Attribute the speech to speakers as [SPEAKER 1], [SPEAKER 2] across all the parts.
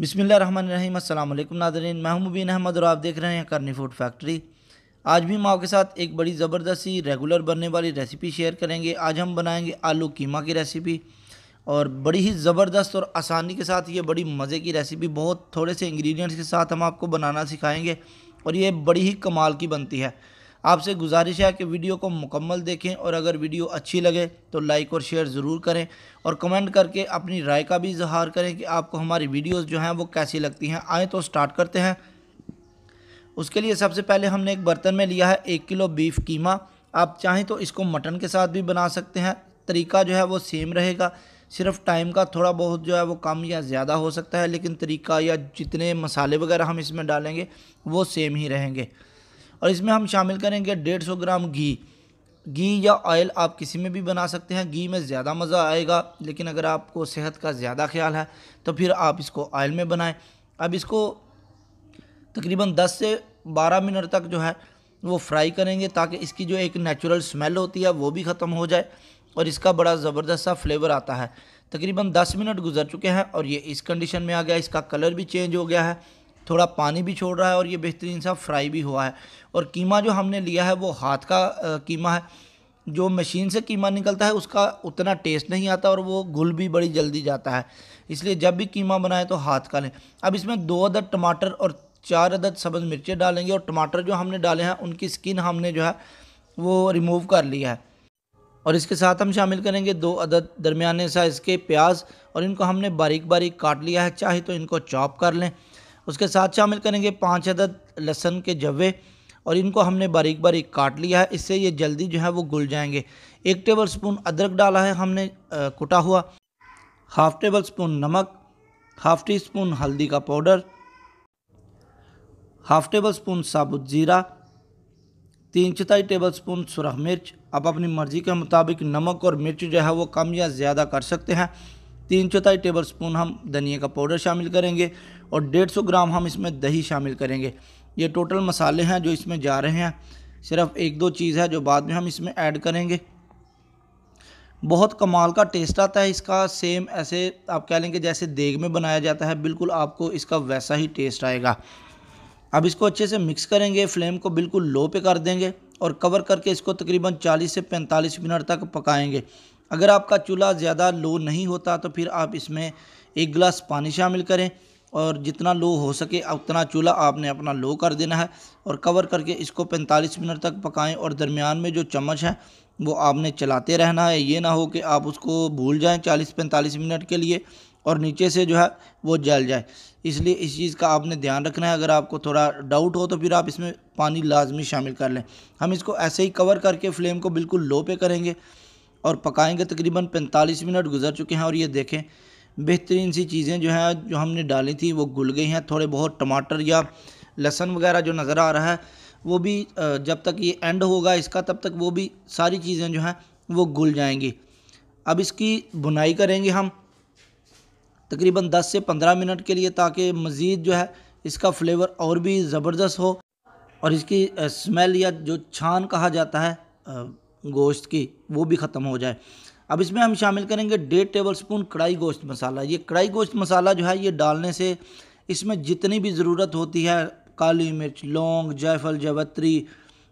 [SPEAKER 1] बिसमिल्ल रहीम अल्लाम नादरीन महमूबी अहमद और आप देख रहे हैं करनी फूड फैक्ट्री आज भी हम आपके साथ एक बड़ी ज़बरदस्ती रेगुलर बनने वाली रेसिपी शेयर करेंगे आज हम बनाएंगे आलू कीमा की रेसिपी और बड़ी ही ज़बरदस्त और आसानी के साथ ये बड़ी मज़े की रेसिपी बहुत थोड़े से इंग्रेडिएंट्स के साथ हम आपको बनाना सिखाएंगे और ये बड़ी ही कमाल की बनती है आपसे गुजारिश है कि वीडियो को मुकम्मल देखें और अगर वीडियो अच्छी लगे तो लाइक और शेयर ज़रूर करें और कमेंट करके अपनी राय का भी इजहार करें कि आपको हमारी वीडियोज़ जो हैं वो कैसी लगती हैं आएँ तो स्टार्ट करते हैं उसके लिए सबसे पहले हमने एक बर्तन में लिया है एक किलो बीफ कीमा आप चाहें तो इसको मटन के साथ भी बना सकते हैं तरीका जो है वो सेम रहेगा सिर्फ टाइम का थोड़ा बहुत जो है वो कम या ज़्यादा हो सकता है लेकिन तरीका या जितने मसाले वगैरह हम इसमें डालेंगे वो सेम ही रहेंगे और इसमें हम शामिल करेंगे डेढ़ सौ ग्राम घी घी या ऑयल आप किसी में भी बना सकते हैं घी में ज़्यादा मज़ा आएगा लेकिन अगर आपको सेहत का ज़्यादा ख्याल है तो फिर आप इसको ऑयल में बनाएं अब इसको तकरीबन 10 से 12 मिनट तक जो है वो फ्राई करेंगे ताकि इसकी जो एक नेचुरल स्मेल होती है वो भी ख़त्म हो जाए और इसका बड़ा ज़बरदस्त सा फ्लेवर आता है तकरीबन 10 मिनट गुजर चुके हैं और ये इस कंडीशन में आ गया इसका कलर भी चेंज हो गया है थोड़ा पानी भी छोड़ रहा है और ये बेहतरीन सा फ्राई भी हुआ है और कीमा जो हमने लिया है वो हाथ का कीमा है जो मशीन से कीमा निकलता है उसका उतना टेस्ट नहीं आता और वो घुल भी बड़ी जल्दी जाता है इसलिए जब भी कीमा बनाए तो हाथ का लें अब इसमें दो अदद टमाटर और चार अदद सब्ज़ मिर्चें डालेंगे और टमाटर जो हमने डाले हैं उनकी स्किन हमने जो है वो रिमूव कर लिया है और इसके साथ हम शामिल करेंगे दो अदद दरमियाने साइज़ के प्याज और इनको हमने बारीक बारीक काट लिया है चाहे तो इनको चॉप कर लें उसके साथ शामिल करेंगे पाँच अदद लहसन के जवे और इनको हमने बारीक बारीक काट लिया है इससे ये जल्दी जो है वो घुल जाएंगे एक टेबल स्पून अदरक डाला है हमने आ, कुटा हुआ हाफ़ टेबल स्पून नमक हाफ़ टी स्पून हल्दी का पाउडर हाफ़ टेबल स्पून साबुत ज़ीरा तीन चौथाई टेबल स्पून सुरख मिर्च आप अपनी मर्ज़ी के मुताबिक नमक और मिर्च जो है वो कम या ज़्यादा कर सकते हैं तीन चौथाई टेबल स्पून हम धनिया का पाउडर शामिल करेंगे और 150 ग्राम हम इसमें दही शामिल करेंगे ये टोटल मसाले हैं जो इसमें जा रहे हैं सिर्फ एक दो चीज़ है जो बाद में हम इसमें ऐड करेंगे बहुत कमाल का टेस्ट आता है इसका सेम ऐसे आप कह लेंगे जैसे देग में बनाया जाता है बिल्कुल आपको इसका वैसा ही टेस्ट आएगा अब इसको अच्छे से मिक्स करेंगे फ्लेम को बिल्कुल लो पे कर देंगे और कवर करके इसको तकरीबन 40 से 45 मिनट तक पकाएंगे अगर आपका चूल्हा ज़्यादा लो नहीं होता तो फिर आप इसमें एक गिलास पानी शामिल करें और जितना लो हो सके उतना चूल्हा आपने अपना लो कर देना है और कवर करके इसको 45 मिनट तक पकाएं और दरमियान में जो चम्मच है वो आपने चलाते रहना है ये ना हो कि आप उसको भूल जाएं 40-45 मिनट के लिए और नीचे से जो है वो जल जाए इसलिए इस चीज़ का आपने ध्यान रखना है अगर आपको थोड़ा डाउट हो तो फिर आप इसमें पानी लाजमी शामिल कर लें हम इसको ऐसे ही कवर करके फ्लेम को बिल्कुल लो पे करेंगे और पकाएंगे तकरीबन 45 मिनट गुजर चुके हैं और ये देखें बेहतरीन सी चीज़ें जो हैं जो हमने डाली थी वो घुल गई हैं थोड़े बहुत टमाटर या लहसन वगैरह जो नज़र आ रहा है वो भी जब तक ये एंड होगा इसका तब तक वो भी सारी चीज़ें जो हैं वो घुल जाएंगी अब इसकी बुनाई करेंगे हम तकरीबन 10 से 15 मिनट के लिए ताकि मज़ीद जो है इसका फ्लेवर और भी ज़बरदस्त हो और इसकी स्मेल या जो छान कहा जाता है गोश्त की वो भी ख़त्म हो जाए अब इसमें हम शामिल करेंगे डेढ़ टेबल स्पून कढ़ाई गोश्त मसाला ये कढ़ाई गोश्त मसाला जो है ये डालने से इसमें जितनी भी ज़रूरत होती है काली मिर्च लौंग जायफल जवत्री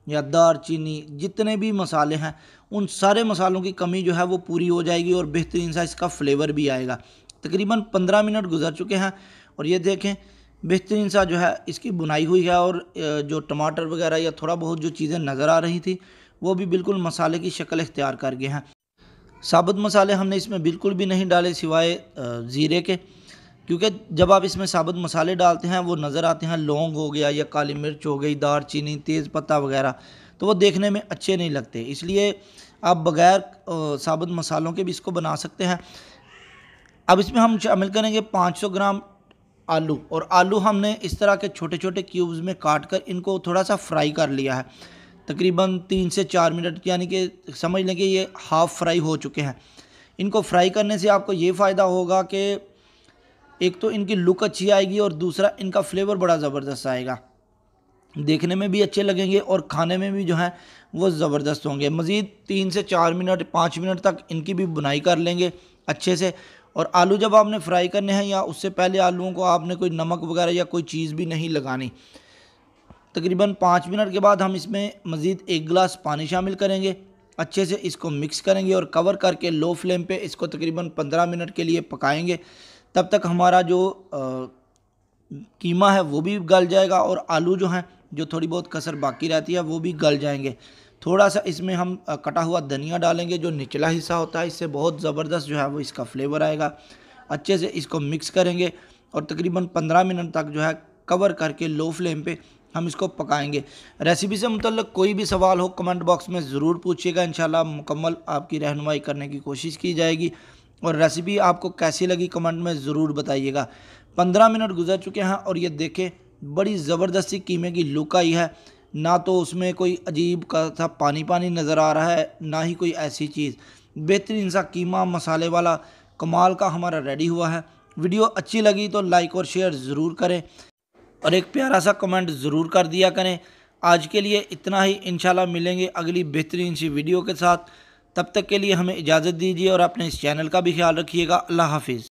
[SPEAKER 1] या दार चीनी जितने भी मसाले हैं उन सारे मसालों की कमी जो है वो पूरी हो जाएगी और बेहतरीन सा इसका फ्लेवर भी आएगा तकरीबन पंद्रह मिनट गुजर चुके हैं और ये देखें बेहतरीन सा जो है इसकी बुनाई हुई है और जो टमाटर वगैरह या थोड़ा बहुत जो चीज़ें नज़र आ रही थी वो भी बिल्कुल मसाले की शक्ल इख्तियार कर गए हैं साबुत मसाले हमने इसमें बिल्कुल भी नहीं डाले सिवाय ज़ीरे के क्योंकि जब आप इसमें साबुत मसाले डालते हैं वो नज़र आते हैं लौंग हो गया या काली मिर्च हो गई दार चीनी तेज़ पत्ता वगैरह तो वो देखने में अच्छे नहीं लगते इसलिए आप बग़ैर साबुत मसालों के भी इसको बना सकते हैं अब इसमें हम शामिल करेंगे 500 ग्राम आलू और आलू हमने इस तरह के छोटे छोटे क्यूब्स में काट कर इनको थोड़ा सा फ्राई कर लिया है तकरीबन तीन से चार मिनट यानी कि समझ लें कि ये हाफ़ फ्राई हो चुके हैं इनको फ्राई करने से आपको ये फ़ायदा होगा कि एक तो इनकी लुक अच्छी आएगी और दूसरा इनका फ्लेवर बड़ा ज़बरदस्त आएगा देखने में भी अच्छे लगेंगे और खाने में भी जो है वो ज़बरदस्त होंगे मज़ीद तीन से चार मिनट पाँच मिनट तक इनकी भी बुनाई कर लेंगे अच्छे से और आलू जब आपने फ्राई करने हैं या उससे पहले आलूओं को आपने कोई नमक वगैरह या कोई चीज़ भी नहीं लगानी तकरीबन पाँच मिनट के बाद हम इसमें मज़ीद एक गिलास पानी शामिल करेंगे अच्छे से इसको मिक्स करेंगे और कवर करके लो फ्लेम पे इसको तकरीबन पंद्रह मिनट के लिए पकाएंगे तब तक हमारा जो आ, कीमा है वो भी गल जाएगा और आलू जो हैं जो थोड़ी बहुत कसर बाकी रहती है वो भी गल जाएंगे थोड़ा सा इसमें हम कटा हुआ धनिया डालेंगे जो निचला हिस्सा होता है इससे बहुत ज़बरदस्त जो है वो इसका फ्लेवर आएगा अच्छे से इसको मिक्स करेंगे और तकरीबन पंद्रह मिनट तक जो है कवर करके लो फ्लेम पे हम इसको पकाएंगे रेसिपी से मुतल कोई भी सवाल हो कमेंट बॉक्स में ज़रूर पूछिएगा इन मुकम्मल आपकी रहनमाई करने की कोशिश की जाएगी और रेसिपी आपको कैसी लगी कमेंट में ज़रूर बताइएगा पंद्रह मिनट गुजर चुके हैं और ये देखें बड़ी ज़बरदस्ती कीमे की लुक आई है ना तो उसमें कोई अजीब का था पानी पानी नज़र आ रहा है ना ही कोई ऐसी चीज़ बेहतरीन सा कीमा मसाले वाला कमाल का हमारा रेडी हुआ है वीडियो अच्छी लगी तो लाइक और शेयर ज़रूर करें और एक प्यारा सा कमेंट ज़रूर कर दिया करें आज के लिए इतना ही शाला मिलेंगे अगली बेहतरीन सी वीडियो के साथ तब तक के लिए हमें इजाज़त दीजिए और अपने इस चैनल का भी ख्याल रखिएगा अल्लाह हाफिज़